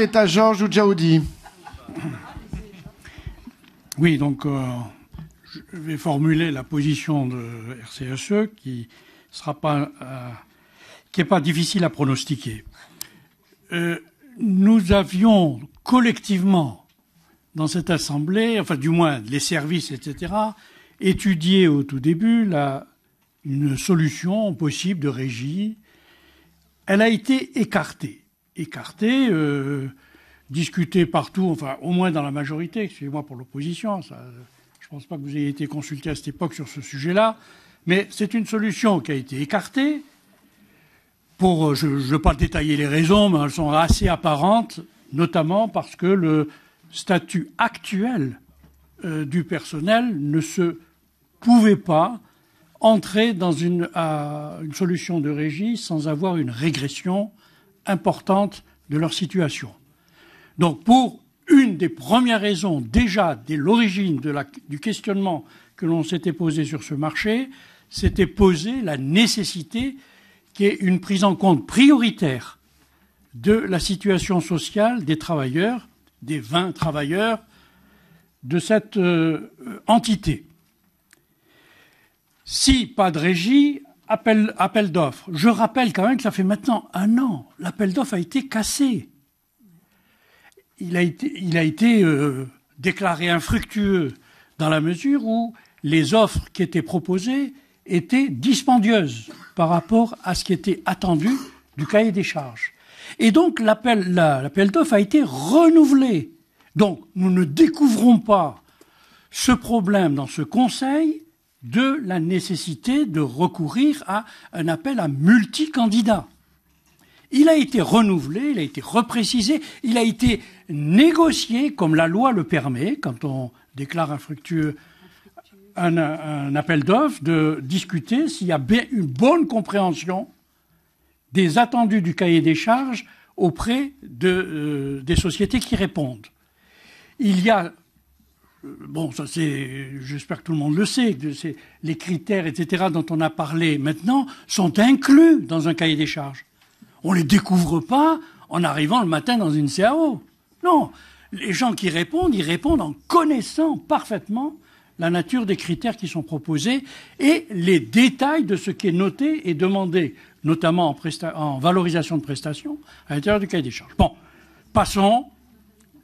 est à Georges Oudjaoudi. Oui, donc euh, je vais formuler la position de RCSE qui sera pas, euh, qui n'est pas difficile à pronostiquer. Euh, nous avions collectivement dans cette assemblée, enfin du moins les services, etc., étudié au tout début une solution possible de régie. Elle a été écartée écarté, euh, discuté partout, enfin au moins dans la majorité, excusez-moi pour l'opposition, je ne pense pas que vous ayez été consulté à cette époque sur ce sujet-là, mais c'est une solution qui a été écartée, pour, euh, je ne veux pas détailler les raisons, mais elles sont assez apparentes, notamment parce que le statut actuel euh, du personnel ne se pouvait pas entrer dans une solution de régie sans avoir une régression importante de leur situation. Donc pour une des premières raisons déjà dès l'origine du questionnement que l'on s'était posé sur ce marché, c'était poser la nécessité qu'il y ait une prise en compte prioritaire de la situation sociale des travailleurs, des 20 travailleurs de cette euh, entité. Si pas de régie, appel, d'offres. Je rappelle quand même que ça fait maintenant un an. L'appel d'offres a été cassé. Il a été, euh, déclaré infructueux dans la mesure où les offres qui étaient proposées étaient dispendieuses par rapport à ce qui était attendu du cahier des charges. Et donc l'appel d'offres a été renouvelé. Donc nous ne découvrons pas ce problème dans ce Conseil de la nécessité de recourir à un appel à multi-candidats. Il a été renouvelé, il a été reprécisé, il a été négocié comme la loi le permet quand on déclare infructueux un, appel d'offres, de discuter s'il y a une bonne compréhension des attendus du cahier des charges auprès euh, des sociétés qui répondent. Il y a euh, bon, ça c'est, j'espère que tout le monde le sait, les critères, etc., dont on a parlé maintenant, sont inclus dans un cahier des charges. On ne les découvre pas en arrivant le matin dans une CAO. Non, les gens qui répondent, ils répondent en connaissant parfaitement la nature des critères qui sont proposés et les détails de ce qui est noté et demandé, notamment en, en valorisation de prestations, à l'intérieur du cahier des charges. Bon, passons.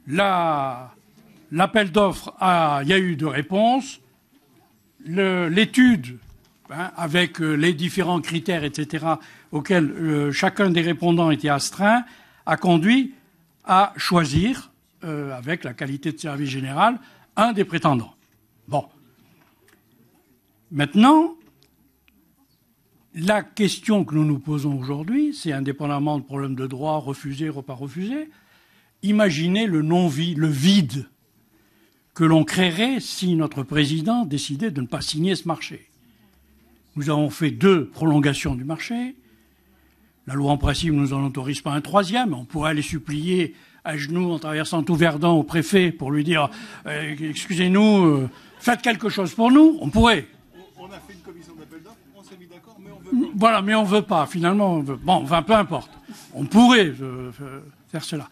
La, L'appel d'offres, il y a eu deux réponses. L'étude, hein, avec euh, les différents critères, etc., auxquels euh, chacun des répondants était astreint, a conduit à choisir, euh, avec la qualité de service général, un des prétendants. Bon. Maintenant, la question que nous nous posons aujourd'hui, c'est indépendamment de problème de droit, refuser, pas refuser, imaginez le non vie le vide que l'on créerait si notre président décidait de ne pas signer ce marché. Nous avons fait deux prolongations du marché. La loi en principe ne nous en autorise pas un troisième. On pourrait aller supplier à genoux en traversant tout Verdun au préfet pour lui dire euh, excusez-nous, euh, faites quelque chose pour nous. On pourrait. On a fait une commission d'appel d'offres, on s'est mis d'accord, mais on veut pas. Voilà, mais on veut pas. Finalement, on veut... bon, enfin, peu importe. On pourrait euh, faire cela.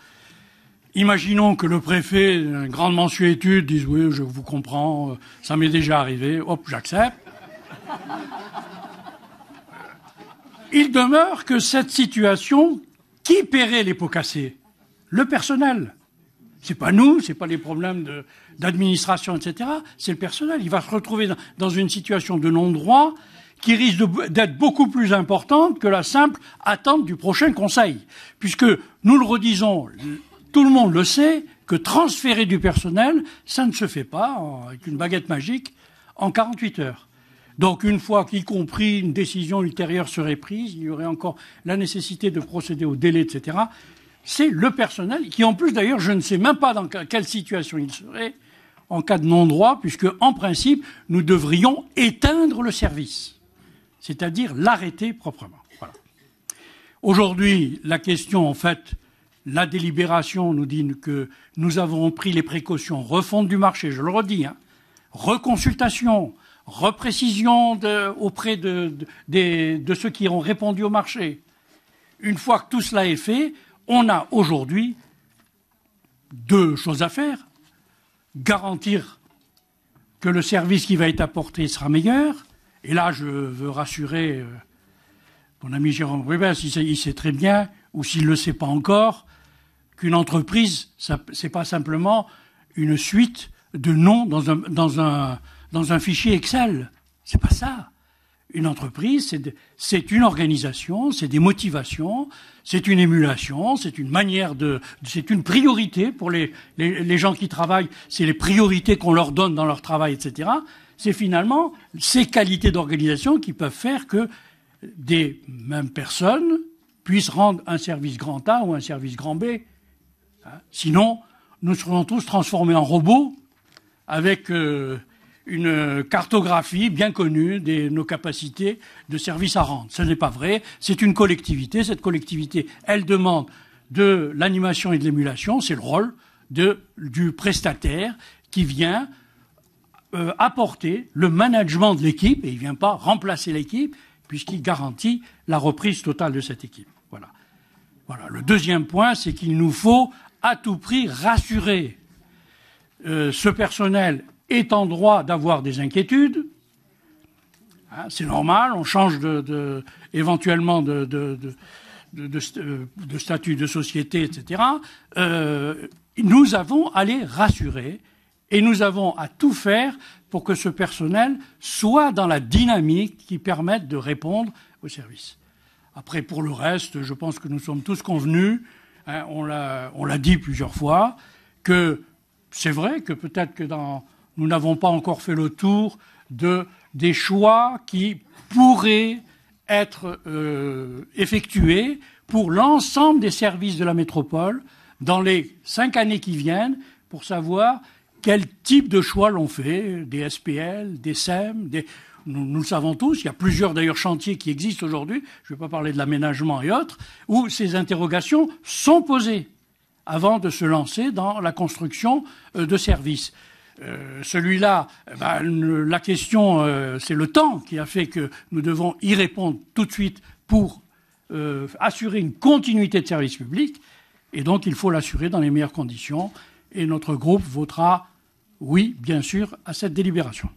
Imaginons que le préfet, une grande mensuétude, dise oui, je vous comprends, euh, ça m'est déjà arrivé, hop, j'accepte. Il demeure que cette situation, qui paierait les pots cassés Le personnel. C'est pas nous, c'est pas les problèmes d'administration, etc. C'est le personnel. Il va se retrouver dans une situation de non-droit qui risque d'être beaucoup plus importante que la simple attente du prochain Conseil. Puisque, nous le redisons, tout le monde le sait que transférer du personnel, ça ne se fait pas avec une baguette magique en 48 heures. Donc une fois qu'y compris une décision ultérieure serait prise, il y aurait encore la nécessité de procéder au délai, etc. C'est le personnel qui, en plus d'ailleurs, je ne sais même pas dans quelle situation il serait en cas de non-droit, puisque en principe, nous devrions éteindre le service, c'est-à-dire l'arrêter proprement. Voilà. Aujourd'hui, la question, en fait, la délibération nous dit que nous avons pris les précautions, refonte du marché, je le redis, hein. reconsultation, reprécision auprès de, ceux qui ont répondu au marché. Une fois que tout cela est fait, on a aujourd'hui deux choses à faire. Garantir que le service qui va être apporté sera meilleur. Et là, je veux rassurer euh, mon ami Jérôme Rubens, s'il sait très bien, ou s'il ne le sait pas encore, qu'une entreprise, c'est pas simplement une suite de noms dans un, dans un, dans un fichier Excel. C'est pas ça. Une entreprise, c'est une organisation, c'est des motivations, c'est une émulation, c'est une manière de, c'est une priorité pour les, les gens qui travaillent, c'est les priorités qu'on leur donne dans leur travail, etc. C'est finalement ces qualités d'organisation qui peuvent faire que des mêmes personnes puissent rendre un service grand A ou un service grand B. Hein. Sinon, nous serons tous transformés en robots avec euh, une cartographie bien connue de nos capacités de service à rendre. Ce n'est pas vrai. C'est une collectivité. Cette collectivité, elle demande de l'animation et de l'émulation. C'est le rôle du prestataire qui vient euh, apporter le management de l'équipe et il ne vient pas remplacer l'équipe puisqu'il garantit la reprise totale de cette équipe. Voilà. Le deuxième point, c'est qu'il nous faut à tout prix rassurer. Euh, ce personnel est en droit d'avoir des inquiétudes. Hein, c'est normal, on change éventuellement euh, de, statut de société, etc. Euh, nous avons à les rassurer et nous avons à tout faire pour que ce personnel soit dans la dynamique qui permette de répondre aux services. Après, pour le reste, je pense que nous sommes tous convenus Hein, on l'a dit plusieurs fois, que c'est vrai que peut-être que dans, nous n'avons pas encore fait le tour de, des choix qui pourraient être euh, effectués pour l'ensemble des services de la métropole dans les cinq années qui viennent pour savoir quel type de choix l'on fait, des SPL, des SEM, des nous, le savons tous, il y a plusieurs d'ailleurs chantiers qui existent aujourd'hui, je ne vais pas parler de l'aménagement et autres, où ces interrogations sont posées avant de se lancer dans la construction euh, de services. Euh, celui-là, eh ben, la question, euh, c'est le temps qui a fait que nous devons y répondre tout de suite pour assurer une continuité de service public. Et donc, il faut l'assurer dans les meilleures conditions. Et notre groupe votera oui, bien sûr, à cette délibération.